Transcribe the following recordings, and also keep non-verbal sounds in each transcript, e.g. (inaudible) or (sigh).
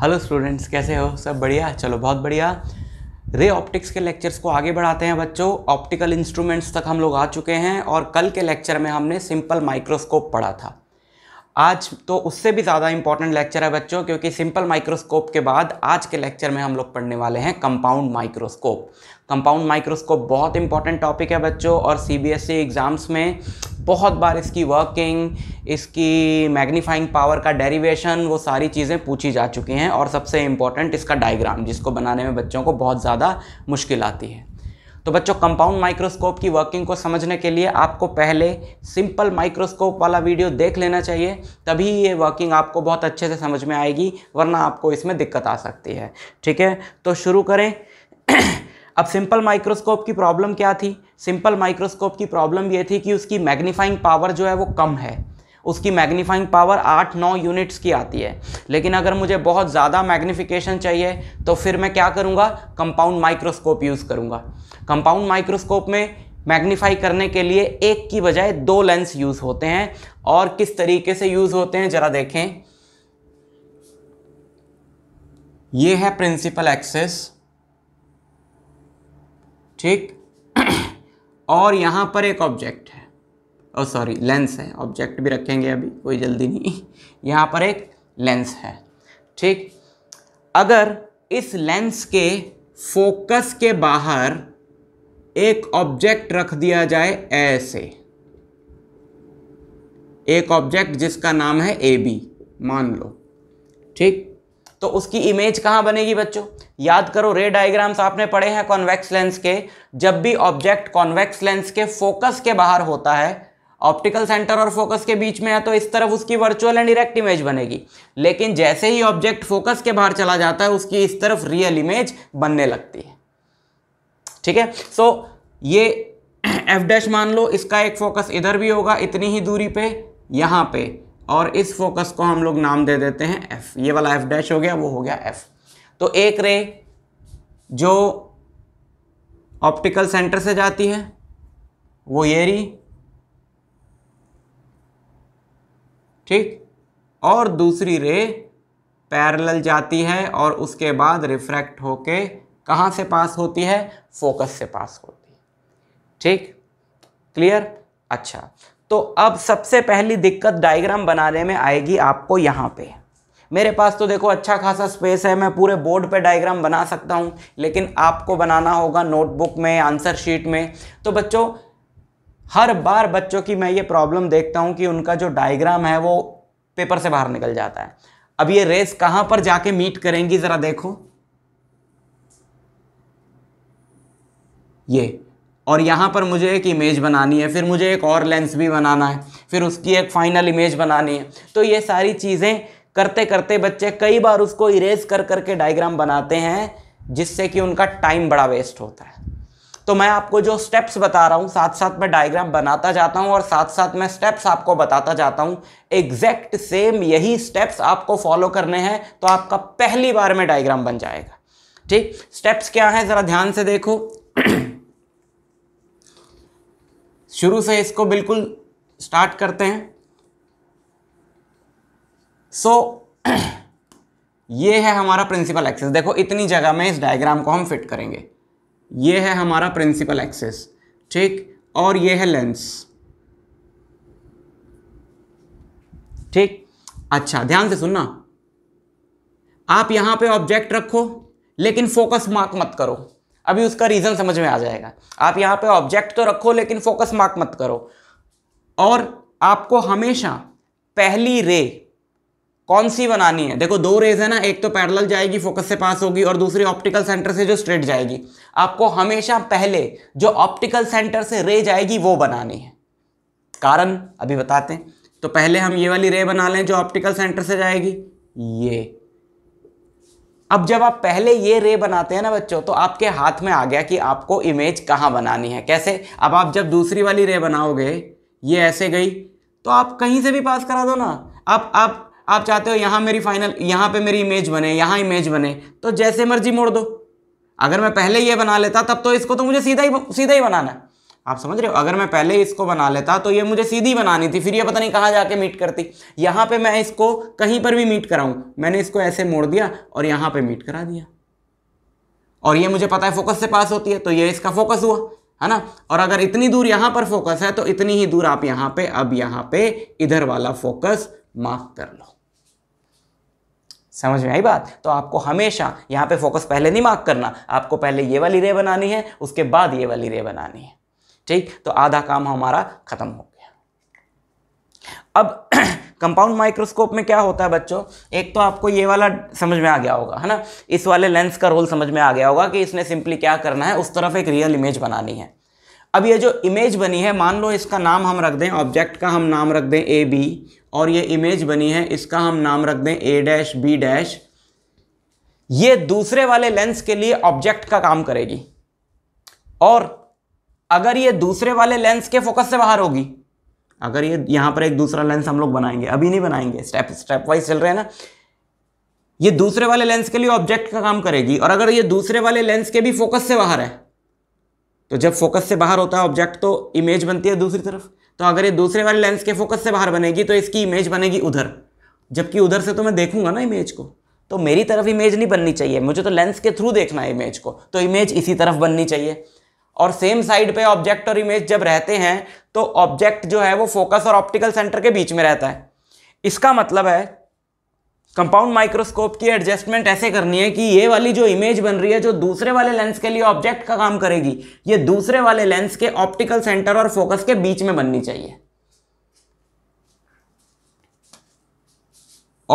Hello students कैसे हो सब बढ़िया चलो बहुत बढ़िया रे ऑप्टिक्स के लेक्चर्स को आगे बढ़ाते हैं बच्चों ऑप्टिकल इंस्ट्रूमेंट्स तक हम लोग आ चुके हैं और कल के लेक्चर में हमने सिंपल माइक्रोस्कोप पढ़ा था आज तो उससे भी ज़्यादा इंपॉर्टेंट लेक्चर है बच्चों क्योंकि सिंपल माइक्रोस्कोप के बाद आज के लेक्चर में हम लोग पढ़ने वाले हैं कंपाउंड माइक्रोस्कोप कंपाउंड माइक्रोस्कोप बहुत इंपॉर्टेंट टॉपिक है बच्चों और सीबीएसई एग्ज़ाम्स e में बहुत बार इसकी वर्किंग इसकी मैग्नीफाइंग पावर का डेरिवेशन वो सारी चीज़ें पूछी जा चुकी हैं और सबसे इम्पॉर्टेंट इसका डायग्राम जिसको बनाने में बच्चों को बहुत ज़्यादा मुश्किल आती है तो बच्चों कंपाउंड माइक्रोस्कोप की वर्किंग को समझने के लिए आपको पहले सिंपल माइक्रोस्कोप वाला वीडियो देख लेना चाहिए तभी ये वर्किंग आपको बहुत अच्छे से समझ में आएगी वरना आपको इसमें दिक्कत आ सकती है ठीक है तो शुरू करें (clears throat) अब सिंपल माइक्रोस्कोप की प्रॉब्लम क्या थी सिंपल माइक्रोस्कोप की प्रॉब्लम ये थी कि उसकी मैग्नीफाइंग पावर जो है वो कम है उसकी मैग्नीफाइंग पावर आठ नौ यूनिट्स की आती है लेकिन अगर मुझे बहुत ज़्यादा मैग्नीफिकेशन चाहिए तो फिर मैं क्या करूँगा कंपाउंड माइक्रोस्कोप यूज़ करूँगा कंपाउंड माइक्रोस्कोप में मैग्नीफाई करने के लिए एक की बजाय दो लेंस यूज़ होते हैं और किस तरीके से यूज़ होते हैं ज़रा देखें ये है प्रिंसिपल एक्सेस ठीक और यहाँ पर एक ऑब्जेक्ट है और सॉरी लेंस है ऑब्जेक्ट भी रखेंगे अभी कोई जल्दी नहीं (laughs) यहाँ पर एक लेंस है ठीक अगर इस लेंस के फोकस के बाहर एक ऑब्जेक्ट रख दिया जाए ऐसे एक ऑब्जेक्ट जिसका नाम है ए बी मान लो ठीक तो उसकी इमेज कहाँ बनेगी बच्चों याद करो रे डायग्राम्स आपने पढ़े हैं कॉन्वेक्स लेंस के जब भी ऑब्जेक्ट कॉन्वेक्स लेंस के फोकस के बाहर होता है ऑप्टिकल सेंटर और फोकस के बीच में है तो इस तरफ उसकी वर्चुअल एंड इरेक्ट इमेज बनेगी लेकिन जैसे ही ऑब्जेक्ट फोकस के बाहर चला जाता है उसकी इस तरफ रियल इमेज बनने लगती है ठीक है सो ये एफ (clears throat) डैश मान लो इसका एक फोकस इधर भी होगा इतनी ही दूरी पे यहाँ पे और इस फोकस को हम लोग नाम दे देते हैं एफ ये वाला एफ डैश हो गया वो हो गया एफ तो एक रे जो ऑप्टिकल सेंटर से जाती है वो ये रही ठीक और दूसरी रे पैरेलल जाती है और उसके बाद रिफ्रैक्ट होके कहाँ से पास होती है फोकस से पास होती है ठीक क्लियर अच्छा तो अब सबसे पहली दिक्कत डायग्राम बनाने में आएगी आपको यहाँ पे मेरे पास तो देखो अच्छा खासा स्पेस है मैं पूरे बोर्ड पे डायग्राम बना सकता हूँ लेकिन आपको बनाना होगा नोटबुक में आंसर शीट में तो बच्चों हर बार बच्चों की मैं ये प्रॉब्लम देखता हूँ कि उनका जो डायग्राम है वो पेपर से बाहर निकल जाता है अब ये रेस कहाँ पर जाके मीट करेंगी ज़रा देखो ये और यहाँ पर मुझे एक इमेज बनानी है फिर मुझे एक और लेंस भी बनाना है फिर उसकी एक फाइनल इमेज बनानी है तो ये सारी चीज़ें करते करते बच्चे कई बार उसको इरेज कर करके डायग्राम बनाते हैं जिससे कि उनका टाइम बड़ा वेस्ट होता है तो मैं आपको जो स्टेप्स बता रहा हूँ साथ साथ मैं डायग्राम बनाता जाता हूँ और साथ साथ मैं स्टेप्स आपको बताता जाता हूँ एग्जैक्ट सेम यही स्टेप्स आपको फॉलो करने हैं तो आपका पहली बार में डायग्राम बन जाएगा ठीक स्टेप्स क्या है ज़रा ध्यान से देखो शुरू से इसको बिल्कुल स्टार्ट करते हैं सो so, (clears throat) ये है हमारा प्रिंसिपल एक्सेस देखो इतनी जगह में इस डायग्राम को हम फिट करेंगे ये है हमारा प्रिंसिपल एक्सेस ठीक और ये है लेंस ठीक अच्छा ध्यान से सुनना आप यहां पे ऑब्जेक्ट रखो लेकिन फोकस मार्क मत करो अभी उसका रीजन समझ में आ जाएगा आप यहां पे ऑब्जेक्ट तो रखो लेकिन फोकस मार्क मत करो और आपको हमेशा पहली रे कौन सी बनानी है देखो दो रेज है ना एक तो पैरेलल जाएगी फोकस से पास होगी और दूसरी ऑप्टिकल सेंटर से जो स्ट्रेट जाएगी आपको हमेशा पहले जो ऑप्टिकल सेंटर से रे जाएगी वो बनानी है कारण अभी बताते हैं तो पहले हम ये वाली रे बना लें जो ऑप्टिकल सेंटर से जाएगी ये अब जब आप पहले ये रे बनाते हैं ना बच्चों तो आपके हाथ में आ गया कि आपको इमेज कहाँ बनानी है कैसे अब आप जब दूसरी वाली रे बनाओगे ये ऐसे गई तो आप कहीं से भी पास करा दो ना अब आप आप चाहते हो यहाँ मेरी फाइनल यहाँ पे मेरी इमेज बने यहाँ इमेज बने तो जैसे मर्जी मोड़ दो अगर मैं पहले ये बना लेता तब तो इसको तो मुझे सीधा ही सीधा ही बनाना है आप समझ रहे हो अगर मैं पहले इसको बना लेता तो ये मुझे सीधी बनानी थी फिर ये पता नहीं कहाँ जाके मीट करती यहाँ पे मैं इसको कहीं पर भी मीट कराऊँ मैंने इसको ऐसे मोड़ दिया और यहाँ पे मीट करा दिया और ये मुझे पता है फोकस से पास होती है तो ये इसका फोकस हुआ है ना और अगर इतनी दूर यहाँ पर फोकस है तो इतनी ही दूर आप यहाँ पर अब यहाँ पर इधर वाला फोकस माफ कर लो समझ में आई बात तो आपको हमेशा यहाँ पे फोकस पहले नहीं मार्क करना आपको पहले ये वाली रे बनानी है उसके बाद ये वाली रे बनानी है ठीक तो आधा काम हमारा ख़त्म हो गया अब कंपाउंड (clears throat) माइक्रोस्कोप में क्या होता है बच्चों एक तो आपको ये वाला समझ में आ गया होगा है ना इस वाले लेंस का रोल समझ में आ गया होगा कि इसने सिंपली क्या करना है उस तरफ एक रियल इमेज बनानी है अब ये जो इमेज बनी है मान लो इसका नाम हम रख दें ऑब्जेक्ट का हम नाम रख दें ए बी और ये इमेज बनी है इसका हम नाम रख दें ए डैश बी डैश ये दूसरे वाले लेंस के लिए ऑब्जेक्ट का काम करेगी और अगर ये दूसरे वाले लेंस के फोकस से बाहर होगी अगर ये यहां पर एक दूसरा लेंस हम लोग बनाएंगे अभी नहीं बनाएंगे स्टेप स्टेप वाइज चल रहे हैं ना ये दूसरे वाले लेंस के लिए ऑब्जेक्ट का काम करेगी और अगर ये दूसरे वाले लेंस के भी फोकस से बाहर है तो जब फोकस से बाहर होता है ऑब्जेक्ट तो इमेज बनती है दूसरी तरफ तो अगर ये दूसरे वाले लेंस के फोकस से बाहर बनेगी तो इसकी इमेज बनेगी उधर जबकि उधर से तो मैं देखूंगा ना इमेज को तो मेरी तरफ इमेज नहीं बननी चाहिए मुझे तो लेंस के थ्रू देखना है इमेज को तो इमेज इसी तरफ बननी चाहिए और सेम साइड पे ऑब्जेक्ट और इमेज जब रहते हैं तो ऑब्जेक्ट जो है वो फोकस और ऑप्टिकल सेंटर के बीच में रहता है इसका मतलब है कंपाउंड माइक्रोस्कोप की एडजस्टमेंट ऐसे करनी है कि ये वाली जो इमेज बन रही है जो दूसरे वाले लेंस के लिए ऑब्जेक्ट का काम करेगी ये दूसरे वाले लेंस के ऑप्टिकल सेंटर और फोकस के बीच में बननी चाहिए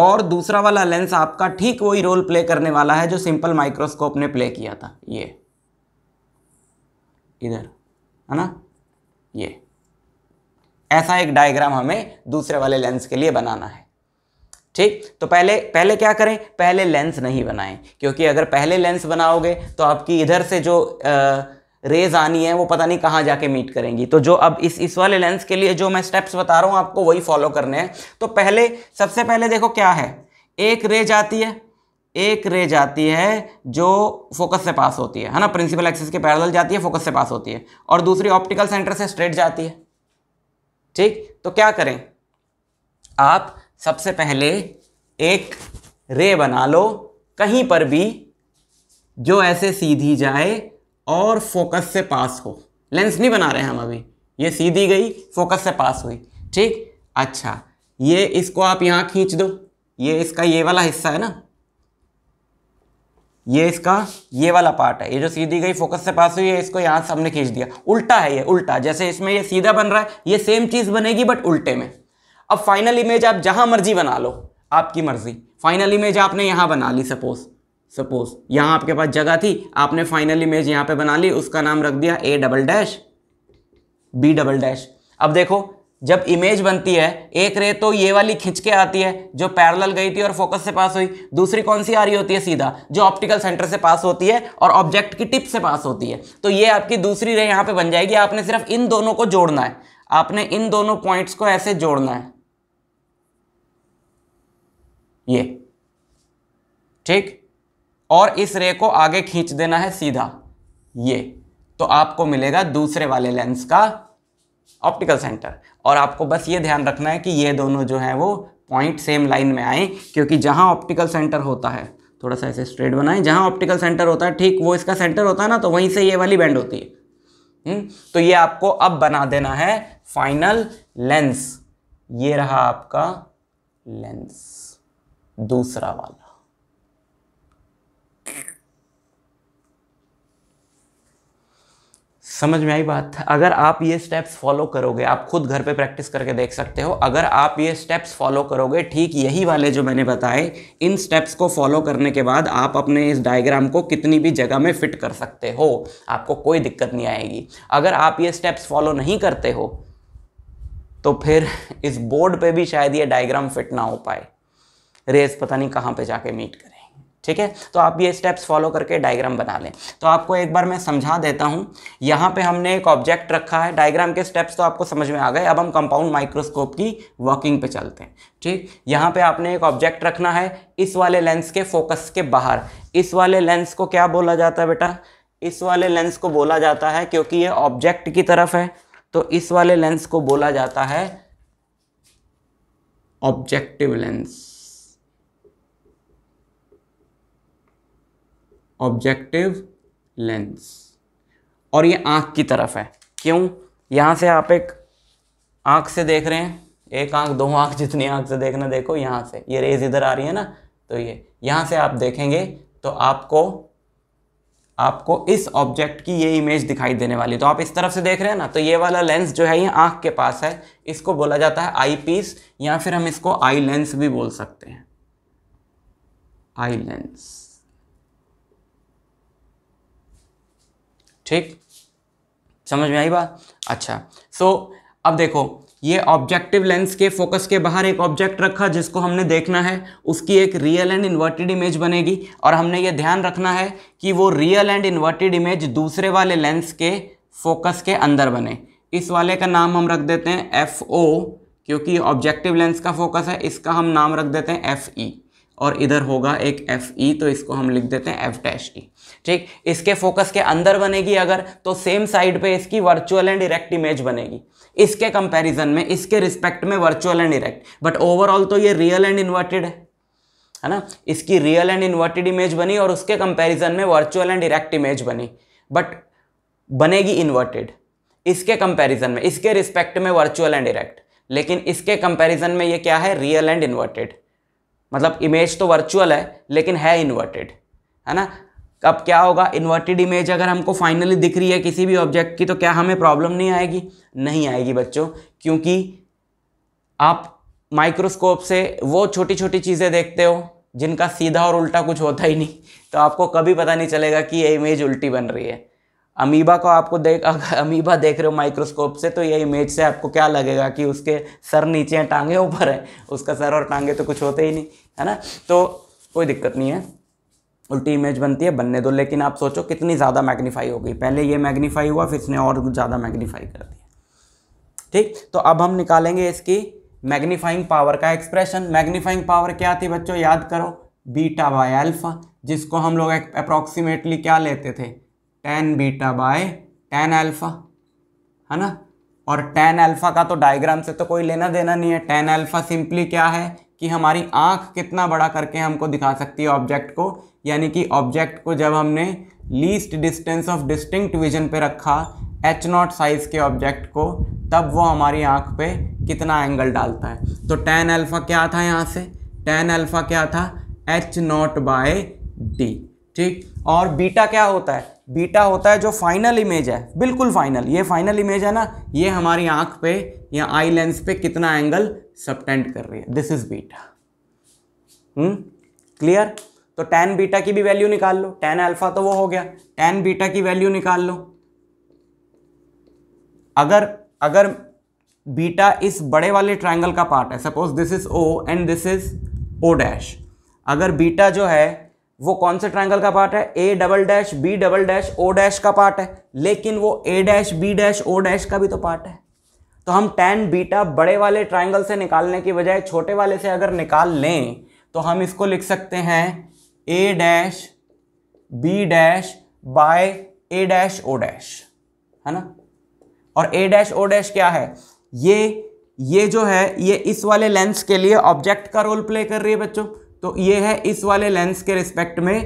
और दूसरा वाला लेंस आपका ठीक वही रोल प्ले करने वाला है जो सिंपल माइक्रोस्कोप ने प्ले किया था ये इधर है ना ये ऐसा एक डायग्राम हमें दूसरे वाले लेंस के लिए बनाना है ठीक तो पहले पहले क्या करें पहले लेंस नहीं बनाएं क्योंकि अगर पहले लेंस बनाओगे तो आपकी इधर से जो आ, रेज आनी है वो पता नहीं कहाँ जाके मीट करेंगी तो जो अब इस इस वाले लेंस के लिए जो मैं स्टेप्स बता रहा हूँ आपको वही फॉलो करने हैं तो पहले सबसे पहले देखो क्या है एक रेज आती है एक रे जाती है जो फोकस से पास होती है है ना प्रिंसिपल एक्सिस के पैरेलल जाती है फोकस से पास होती है और दूसरी ऑप्टिकल सेंटर से स्ट्रेट जाती है ठीक तो क्या करें आप आ, सबसे पहले एक रे बना लो कहीं पर भी जो ऐसे सीधी जाए और फोकस से पास हो लेंस नहीं बना रहे हम अभी ये सीधी गई फोकस से पास हुई ठीक अच्छा ये इसको आप यहाँ खींच दो ये इसका ये वाला हिस्सा है ना ये इसका ये वाला पार्ट है ये जो सीधी गई फोकस से पास हुई है इसको यहाँ सामने खींच दिया उल्टा है ये उल्टा जैसे इसमें ये सीधा बन रहा है ये सेम चीज़ बनेगी बट उल्टे में अब फाइनल इमेज आप जहां मर्जी बना लो आपकी मर्जी फाइनल इमेज आपने यहां बना ली सपोज सपोज यहाँ आपके पास जगह थी आपने फाइनल इमेज यहाँ पे बना ली उसका नाम रख दिया A double dash B double dash अब देखो जब इमेज बनती है एक रे तो ये वाली खिंच के आती है जो पैरेलल गई थी और फोकस से पास हुई दूसरी कौन सी आ रही होती है सीधा जो ऑप्टिकल सेंटर से पास होती है और ऑब्जेक्ट की टिप से पास होती है तो ये आपकी दूसरी रे यहाँ पे बन जाएगी आपने सिर्फ इन दोनों को जोड़ना है आपने इन दोनों पॉइंट्स को ऐसे जोड़ना है ये ठीक और इस रे को आगे खींच देना है सीधा ये तो आपको मिलेगा दूसरे वाले लेंस का ऑप्टिकल सेंटर और आपको बस ये ध्यान रखना है कि ये दोनों जो हैं वो पॉइंट सेम लाइन में आए क्योंकि जहां ऑप्टिकल सेंटर होता है थोड़ा सा ऐसे स्ट्रेट बनाएं जहां ऑप्टिकल सेंटर होता है ठीक वो इसका सेंटर होता है ना तो वहीं से ये वाली बैंड होती है हुँ? हम्म? तो ये आपको अब बना देना है फाइनल लेंस ये रहा आपका लेंस दूसरा वाला समझ में आई बात अगर आप ये स्टेप्स फॉलो करोगे आप खुद घर पे प्रैक्टिस करके देख सकते हो अगर आप ये स्टेप्स फॉलो करोगे ठीक यही वाले जो मैंने बताए इन स्टेप्स को फॉलो करने के बाद आप अपने इस डायग्राम को कितनी भी जगह में फिट कर सकते हो आपको कोई दिक्कत नहीं आएगी अगर आप ये स्टेप्स फॉलो नहीं करते हो तो फिर इस बोर्ड पे भी शायद ये डायग्राम फिट ना हो पाए रेस पता नहीं कहाँ पे जाके मीट करें ठीक है तो आप ये स्टेप्स फॉलो करके डायग्राम बना लें तो आपको एक बार मैं समझा देता हूँ यहाँ पे हमने एक ऑब्जेक्ट रखा है डायग्राम के स्टेप्स तो आपको समझ में आ गए अब हम कंपाउंड माइक्रोस्कोप की वर्किंग पे चलते हैं ठीक यहाँ पे आपने एक ऑब्जेक्ट रखना है इस वाले लेंस के फोकस के बाहर इस वाले लेंस को क्या बोला जाता है बेटा इस वाले लेंस को बोला जाता है क्योंकि ये ऑब्जेक्ट की तरफ है तो इस वाले लेंस को बोला जाता है ऑब्जेक्टिव लेंस ऑब्जेक्टिव लेंस और ये आँख की तरफ है क्यों यहाँ से आप एक आँख से देख रहे हैं एक आँख दो आँख जितनी आँख से देखना देखो यहाँ से ये रेज इधर आ रही है ना तो ये यहाँ से आप देखेंगे तो आपको आपको इस ऑब्जेक्ट की ये इमेज दिखाई देने वाली तो आप इस तरफ से देख रहे हैं ना तो ये वाला लेंस जो है ये आँख के पास है इसको बोला जाता है आई पीस या फिर हम इसको आई लेंस भी बोल सकते हैं आई लेंस ठीक समझ में आई बात अच्छा सो अब देखो ये ऑब्जेक्टिव लेंस के फोकस के बाहर एक ऑब्जेक्ट रखा जिसको हमने देखना है उसकी एक रियल एंड इन्वर्टेड इमेज बनेगी और हमने ये ध्यान रखना है कि वो रियल एंड इन्वर्टेड इमेज दूसरे वाले लेंस के फोकस के अंदर बने इस वाले का नाम हम रख देते हैं एफ ओ क्योंकि ऑब्जेक्टिव लेंस का फोकस है इसका हम नाम रख देते हैं एफ ई e, और इधर होगा एक एफ ई e, तो इसको हम लिख देते हैं एफ डैश ई ठीक इसके फोकस के अंदर बनेगी अगर तो सेम साइड पे इसकी वर्चुअल एंड इरेक्ट इमेज बनेगी इसके कंपैरिजन में इसके रिस्पेक्ट में virtual and erect but overall तो ये रियल एंड इन्वर्टेड है है ना इसकी रियल एंड इन्वर्टेड इमेज बनी और उसके कंपेरिजन में वर्चुअल एंड इरेक्ट इमेज बनी बट बनेगी इन्वर्टेड इसके कंपेरिजन में इसके रिस्पेक्ट में वर्चुअल एंड इरेक्ट लेकिन इसके कंपेरिजन में ये क्या है रियल एंड इन्वर्टेड मतलब इमेज तो वर्चुअल है लेकिन है इन्वर्टेड है ना अब क्या होगा इन्वर्टेड इमेज अगर हमको फाइनली दिख रही है किसी भी ऑब्जेक्ट की तो क्या हमें प्रॉब्लम नहीं आएगी नहीं आएगी बच्चों क्योंकि आप माइक्रोस्कोप से वो छोटी छोटी चीज़ें देखते हो जिनका सीधा और उल्टा कुछ होता ही नहीं तो आपको कभी पता नहीं चलेगा कि ये इमेज उल्टी बन रही है अमीबा को आपको देख अगर अमीबा देख रहे हो माइक्रोस्कोप से तो ये इमेज से आपको क्या लगेगा कि उसके सर नीचे हैं टांगे ऊपर हैं उसका सर और टांगे तो कुछ होते ही नहीं है ना तो कोई दिक्कत नहीं है उल्टी इमेज बनती है बनने दो लेकिन आप सोचो कितनी ज़्यादा मैग्नीफाई हो गई पहले ये मैग्नीफाई हुआ फिर इसने और ज़्यादा मैग्नीफाई कर दिया ठीक तो अब हम निकालेंगे इसकी मैग्नीफाइंग पावर का एक्सप्रेशन मैग्नीफाइंग पावर क्या थी बच्चों याद करो बीटा बाय अल्फ़ा जिसको हम लोग अप्रॉक्सीमेटली क्या लेते थे tan beta by tan alpha है ना और टेन अल्फ़ा का तो डायग्राम से तो कोई लेना देना नहीं है टेन अल्फ़ा सिंपली क्या है कि हमारी आँख कितना बड़ा करके हमको दिखा सकती है ऑब्जेक्ट को यानी कि ऑब्जेक्ट को जब हमने least distance of distinct vision पे रखा एच नॉट साइज़ के ऑब्जेक्ट को तब वो हमारी आँख पे कितना एंगल डालता है तो टेन अल्फ़ा क्या था यहाँ से टेन अल्फ़ा क्या था एच नॉट बाय डी ठीक और बीटा क्या होता है बीटा होता है जो फाइनल इमेज है बिल्कुल फाइनल ये फाइनल इमेज है ना ये हमारी आंख पे या आई लेंस पे कितना एंगल सबटेंड कर रही है this is beta hmm clear तो टेन बीटा की भी वैल्यू निकाल लो टेन अल्फा तो वो हो गया टेन बीटा की वैल्यू निकाल लो अगर अगर बीटा इस बड़े वाले ट्राइंगल का पार्ट है suppose this is O and this is O dash अगर बीटा जो है वो कौन से ट्रायंगल का पार्ट है A double dash B double dash O dash का पार्ट है लेकिन वो A dash B dash O dash का भी तो पार्ट है तो हम टेन बीटा बड़े वाले ट्रायंगल से निकालने की बजाय छोटे वाले से अगर निकाल लें तो हम इसको लिख सकते हैं A dash B dash by A dash O dash है ना और ए डैश ओ डैश क्या है ये ये जो है ये इस वाले लेंस के लिए ऑब्जेक्ट का रोल प्ले कर रही है बच्चों तो ये है इस वाले लेंस के रिस्पेक्ट में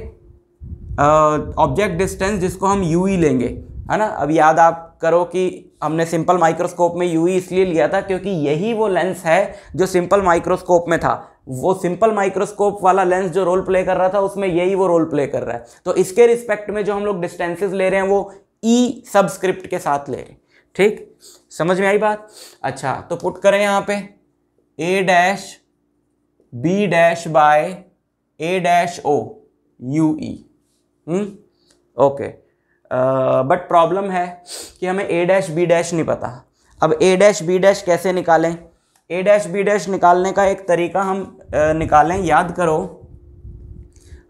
ऑब्जेक्ट डिस्टेंस जिसको हम यू e लेंगे है ना अब याद आप करो कि हमने सिंपल माइक्रोस्कोप में यू e इसलिए लिया था क्योंकि यही वो लेंस है जो सिंपल माइक्रोस्कोप में था वो सिंपल माइक्रोस्कोप वाला लेंस जो रोल प्ले कर रहा था उसमें यही वो रोल प्ले कर रहा है तो इसके रिस्पेक्ट में जो हम लोग डिस्टेंसेज ले रहे हैं वो ई e सबस्क्रिप्ट के साथ ले रहे हैं ठीक समझ में आई बात अच्छा तो पुट करें यहाँ पे A dash B dash by A dash O u e okay but problem है कि हमें ए डैश बी डैश नहीं पता अब ए डैश बी डैश कैसे निकालें ए डैश बी डैश निकालने का एक तरीका हम uh, निकालें याद करो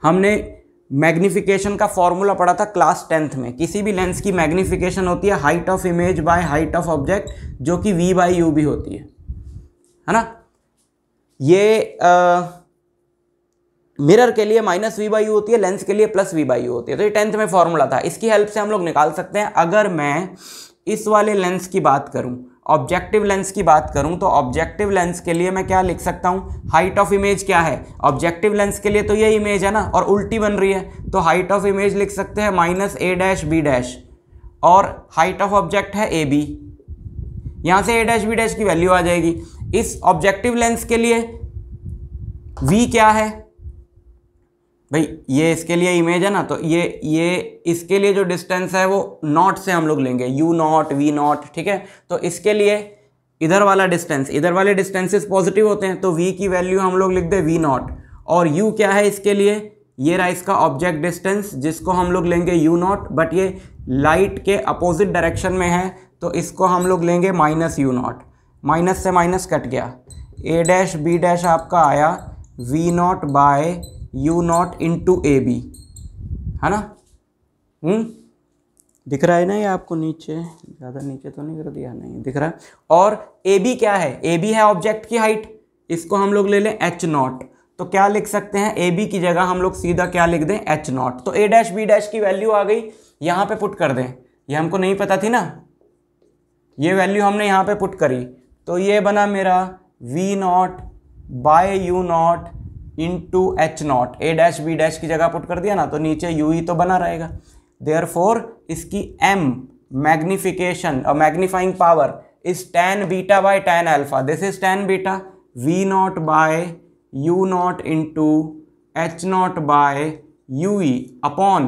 हमने मैग्निफिकेशन का फॉर्मूला पढ़ा था क्लास टेंथ में किसी भी लेंस की मैग्नीफिकेशन होती है height of image by height of object जो कि वी बाई यू भी होती है है ना ये मिरर के लिए माइनस वी बाई होती है लेंस के लिए प्लस वी बाई होती है तो ये टेंथ में फॉर्मूला था इसकी हेल्प से हम लोग निकाल सकते हैं अगर मैं इस वाले लेंस की बात करूं ऑब्जेक्टिव लेंस की बात करूं तो ऑब्जेक्टिव लेंस के लिए मैं क्या लिख सकता हूं हाइट ऑफ इमेज क्या है ऑब्जेक्टिव लेंस के लिए तो ये इमेज है ना और उल्टी बन रही है तो हाइट ऑफ इमेज लिख सकते हैं minus A dash B dash और हाइट ऑफ ऑब्जेक्ट है ए बी यहाँ से ए डैश बी डैश की वैल्यू आ जाएगी इस ऑब्जेक्टिव लेंस के लिए वी क्या है भाई ये इसके लिए इमेज है ना तो ये ये इसके लिए जो डिस्टेंस है वो नॉट से हम लोग लेंगे यू नॉट वी नॉट ठीक है तो इसके लिए इधर वाला डिस्टेंस इधर वाले डिस्टेंसेस पॉजिटिव होते हैं तो वी की वैल्यू हम लोग लिख दें वी नॉट और यू क्या है इसके लिए ये रहा इसका ऑब्जेक्ट डिस्टेंस जिसको हम लोग लेंगे यू नॉट बट ये लाइट के अपोजिट डायरेक्शन में है तो इसको हम लोग लेंगे माइनस यू नॉट माइनस से माइनस कट गया ए डैश बी डैश आपका आया v naught by u naught into A B है ना हम्म दिख रहा है ना ये आपको नीचे ज़्यादा नीचे तो नहीं कर दिया नहीं दिख रहा है और ए बी क्या है ए बी है ऑब्जेक्ट की हाइट इसको हम लोग ले लें एच नॉट तो क्या लिख सकते हैं ए बी की जगह हम लोग सीधा क्या लिख दें एच नॉट तो ए डैश बी डैश की वैल्यू आ गई यहाँ पे पुट कर दें ये हमको नहीं पता थी ना ये वैल्यू हमने यहाँ पे पुट करी तो ये बना मेरा v naught by u naught into h naught A dash B dash की जगह पुट कर दिया ना तो नीचे यू ही तो बना रहेगा देयर फोर इसकी एम मैग्निफिकेशन और magnifying power is ten beta by ten alpha this is ten beta v naught by u naught into h naught by u e upon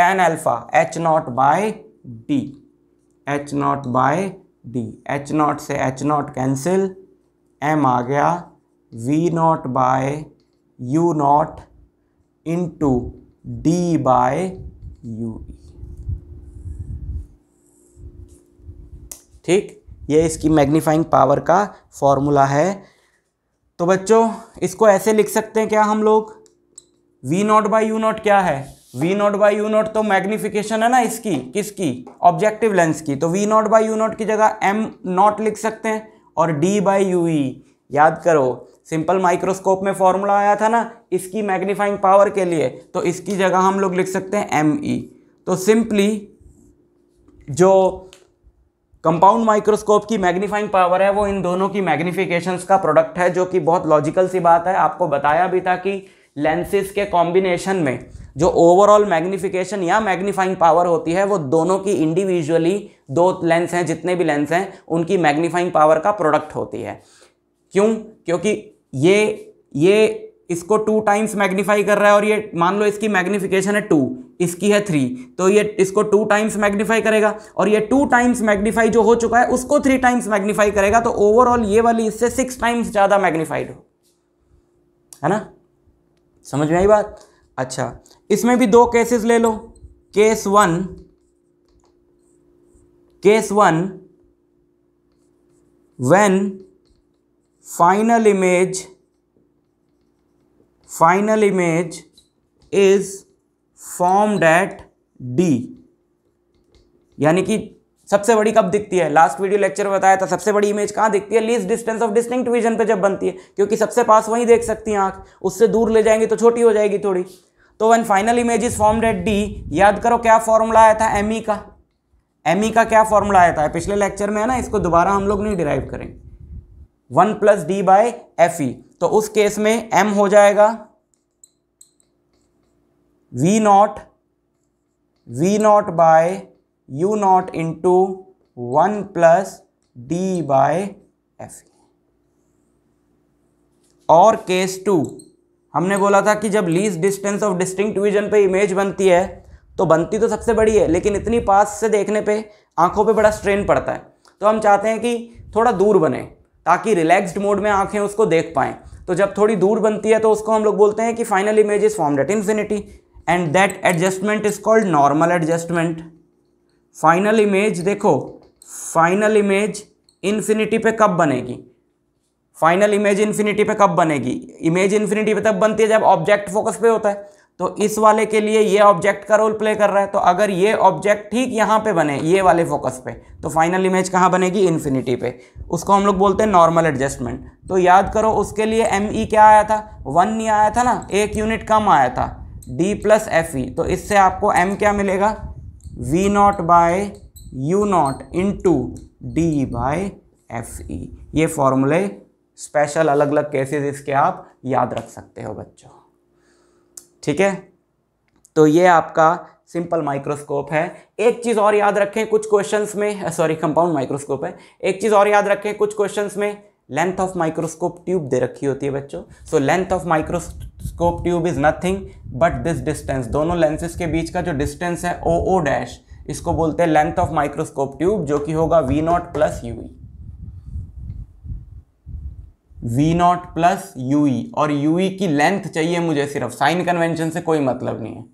ten alpha h naught by D h naught by D h naught से h naught cancel m आ गया v naught by u naught into D by u ठीक ये इसकी magnifying power का formula है तो बच्चों इसको ऐसे लिख सकते हैं क्या हम लोग v naught by u naught क्या है v naught by u naught तो मैग्निफिकेशन है ना इसकी किसकी ऑब्जेक्टिव लेंस की तो v naught by u naught की जगह एम नॉट लिख सकते हैं और डी बाई यू ई याद करो सिंपल माइक्रोस्कोप में फॉर्मूला आया था ना इसकी मैग्नीफाइंग पावर के लिए तो इसकी जगह हम लोग लिख सकते हैं एम ई e। तो सिंपली जो कंपाउंड माइक्रोस्कोप की मैग्नीफाइंग पावर है वो इन दोनों की मैग्नीफिकेशंस का प्रोडक्ट है जो कि बहुत लॉजिकल सी बात है आपको बताया भी था कि लेंसेज के कॉम्बिनेशन में जो ओवरऑल मैग्निफिकेशन या मैग्नीफाइंग पावर होती है वो दोनों की इंडिविजुअली दो लेंस हैं जितने भी लेंस हैं उनकी मैग्नीफाइंग पावर का प्रोडक्ट होती है क्यों क्योंकि ये ये इसको टू टाइम्स मैग्नीफाई कर रहा है और ये मान लो इसकी मैग्नीफिकेशन है टू इसकी है थ्री तो ये इसको टू टाइम्स मैग्नीफाई करेगा और ये टू टाइम्स मैग्नीफाई जो हो चुका है उसको थ्री टाइम्स मैग्नीफाई करेगा तो ओवरऑल ये वाली इससे सिक्स टाइम्स ज़्यादा मैग्नीफाइड हो है ना समझ में आई बात अच्छा इसमें भी दो केसेस ले लो case one case one when final image final image is formed at D यानी कि सबसे बड़ी कब दिखती है लास्ट वीडियो लेक्चर में बताया था सबसे बड़ी इमेज कहाँ दिखती है least distance of distinct vision पे जब बनती है क्योंकि सबसे पास वहीं देख सकती हैं आँख उससे दूर ले जाएंगे तो छोटी हो जाएगी थोड़ी तो one final image is formed at D याद करो क्या फॉर्मूला आया था एम e का एम e का क्या फॉर्मूला आया था पिछले लेक्चर में है ना इसको दोबारा हम लोग नहीं डिराइव करेंगे one plus D by f e तो उस केस में एम हो जाएगा v naught v naught by u naught into one plus D by f और केस टू हमने बोला था कि जब least distance of distinct vision पे इमेज बनती है तो बनती तो सबसे बड़ी है लेकिन इतनी पास से देखने पे आंखों पे बड़ा स्ट्रेन पड़ता है तो हम चाहते हैं कि थोड़ा दूर बने ताकि रिलैक्स्ड मोड में आंखें उसको देख पाएं तो जब थोड़ी दूर बनती है तो उसको हम लोग बोलते हैं कि final image is formed at infinity and that adjustment is called normal adjustment final image देखो फाइनल इमेज इन्फिनिटी पे कब बनेगी फाइनल इमेज इन्फिनिटी पे कब बनेगी इमेज इन्फिनिटी पे तब बनती है जब ऑब्जेक्ट फोकस पे होता है तो इस वाले के लिए ये ऑब्जेक्ट का रोल प्ले कर रहा है तो अगर ये ऑब्जेक्ट ठीक यहाँ पे बने ये वाले फोकस पे तो फाइनल इमेज कहाँ बनेगी इन्फिनिटी पे उसको हम लोग बोलते हैं नॉर्मल एडजस्टमेंट तो याद करो उसके लिए एम ई क्या आया था वन नहीं आया था ना एक यूनिट कम आया था डी प्लस एफ ई तो इससे आपको एम क्या मिलेगा v naught by u naught into D by f e ये फॉर्मूले स्पेशल अलग अलग केसेस इसके आप याद रख सकते हो बच्चों ठीक है तो ये आपका सिंपल माइक्रोस्कोप है एक चीज़ और याद रखें कुछ क्वेश्चंस में सॉरी कंपाउंड माइक्रोस्कोप है एक चीज़ और याद रखें कुछ क्वेश्चंस में लेंथ ऑफ माइक्रोस्कोप ट्यूब दे रखी होती है बच्चों so length of microscope scope tube is nothing but this distance दोनों लेंसेज के बीच का जो डिस्टेंस है ओ ओ डैश इसको बोलते हैं लेंथ ऑफ माइक्रोस्कोप ट्यूब जो कि होगा v naught plus u e v naught plus u e और यू ई e की लेंथ चाहिए मुझे सिर्फ साइन कन्वेंशन से कोई मतलब नहीं है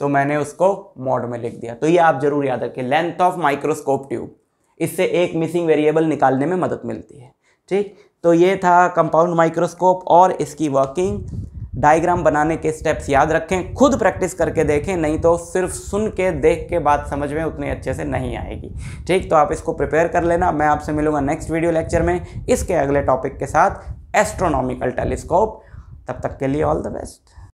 तो मैंने उसको मॉड में लिख दिया तो ये आप जरूर याद रखें लेंथ ऑफ माइक्रोस्कोप ट्यूब इससे एक मिसिंग वेरिएबल निकालने में मदद मिलती है ठीक तो ये था कंपाउंड माइक्रोस्कोप और इसकी वर्किंग डायग्राम बनाने के स्टेप्स याद रखें खुद प्रैक्टिस करके देखें नहीं तो सिर्फ सुन के देख के बात समझ में उतनी अच्छे से नहीं आएगी ठीक तो आप इसको प्रिपेयर कर लेना मैं आपसे मिलूंगा नेक्स्ट वीडियो लेक्चर में इसके अगले टॉपिक के साथ एस्ट्रोनॉमिकल टेलीस्कोप तब तक के लिए ऑल द बेस्ट